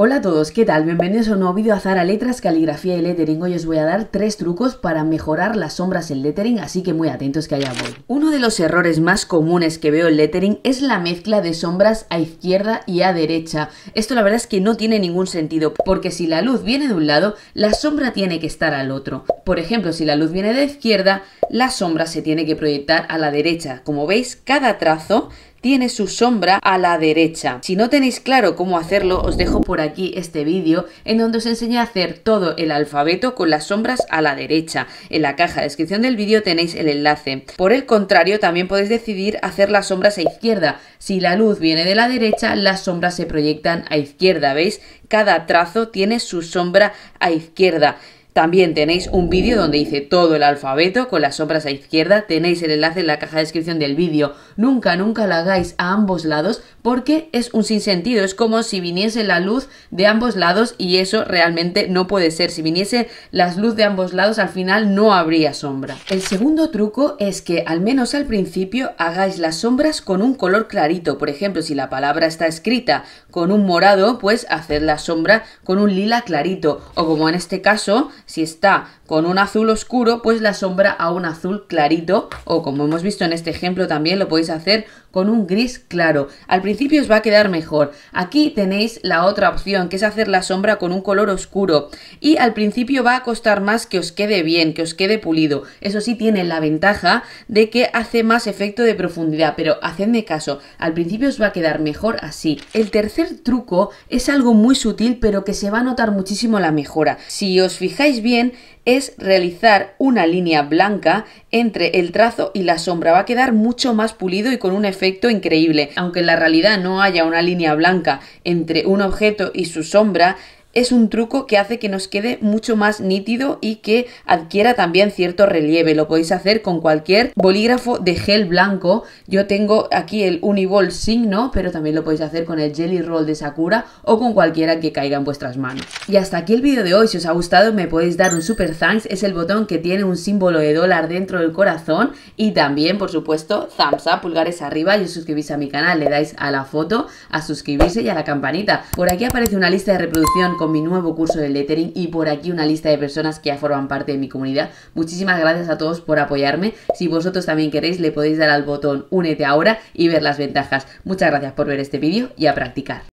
Hola a todos, ¿qué tal? Bienvenidos a un nuevo vídeo Azara Letras, Caligrafía y Lettering. Hoy os voy a dar tres trucos para mejorar las sombras en lettering, así que muy atentos que allá voy. Uno de los errores más comunes que veo en lettering es la mezcla de sombras a izquierda y a derecha. Esto la verdad es que no tiene ningún sentido, porque si la luz viene de un lado, la sombra tiene que estar al otro. Por ejemplo, si la luz viene de izquierda, la sombra se tiene que proyectar a la derecha. Como veis, cada trazo tiene su sombra a la derecha. Si no tenéis claro cómo hacerlo, os dejo por aquí este vídeo en donde os enseñé a hacer todo el alfabeto con las sombras a la derecha. En la caja de descripción del vídeo tenéis el enlace. Por el contrario, también podéis decidir hacer las sombras a izquierda. Si la luz viene de la derecha, las sombras se proyectan a izquierda, ¿veis? Cada trazo tiene su sombra a izquierda. También tenéis un vídeo donde hice todo el alfabeto con las sombras a izquierda. Tenéis el enlace en la caja de descripción del vídeo. Nunca, nunca la hagáis a ambos lados porque es un sinsentido. Es como si viniese la luz de ambos lados y eso realmente no puede ser. Si viniese la luz de ambos lados al final no habría sombra. El segundo truco es que al menos al principio hagáis las sombras con un color clarito. Por ejemplo, si la palabra está escrita con un morado, pues haced la sombra con un lila clarito. O como en este caso, si está con un azul oscuro, pues la sombra a un azul clarito o como hemos visto en este ejemplo también lo podéis hacer con un gris claro. Al principio os va a quedar mejor. Aquí tenéis la otra opción, que es hacer la sombra con un color oscuro. Y al principio va a costar más que os quede bien, que os quede pulido. Eso sí tiene la ventaja de que hace más efecto de profundidad, pero hacedme caso, al principio os va a quedar mejor así. El tercer truco es algo muy sutil, pero que se va a notar muchísimo la mejora. Si os fijáis bien, es realizar una línea blanca entre el trazo y la sombra. Va a quedar mucho más pulido y con un efecto increíble. Aunque en la realidad no haya una línea blanca entre un objeto y su sombra, es un truco que hace que nos quede mucho más nítido y que adquiera también cierto relieve. Lo podéis hacer con cualquier bolígrafo de gel blanco. Yo tengo aquí el Uniball Signo, pero también lo podéis hacer con el Jelly Roll de Sakura o con cualquiera que caiga en vuestras manos. Y hasta aquí el vídeo de hoy. Si os ha gustado me podéis dar un super thanks. Es el botón que tiene un símbolo de dólar dentro del corazón y también, por supuesto, thumbs up, pulgares arriba y os suscribís a mi canal. Le dais a la foto, a suscribirse y a la campanita. Por aquí aparece una lista de reproducción mi nuevo curso de lettering y por aquí una lista de personas que ya forman parte de mi comunidad. Muchísimas gracias a todos por apoyarme. Si vosotros también queréis, le podéis dar al botón únete ahora y ver las ventajas. Muchas gracias por ver este vídeo y a practicar.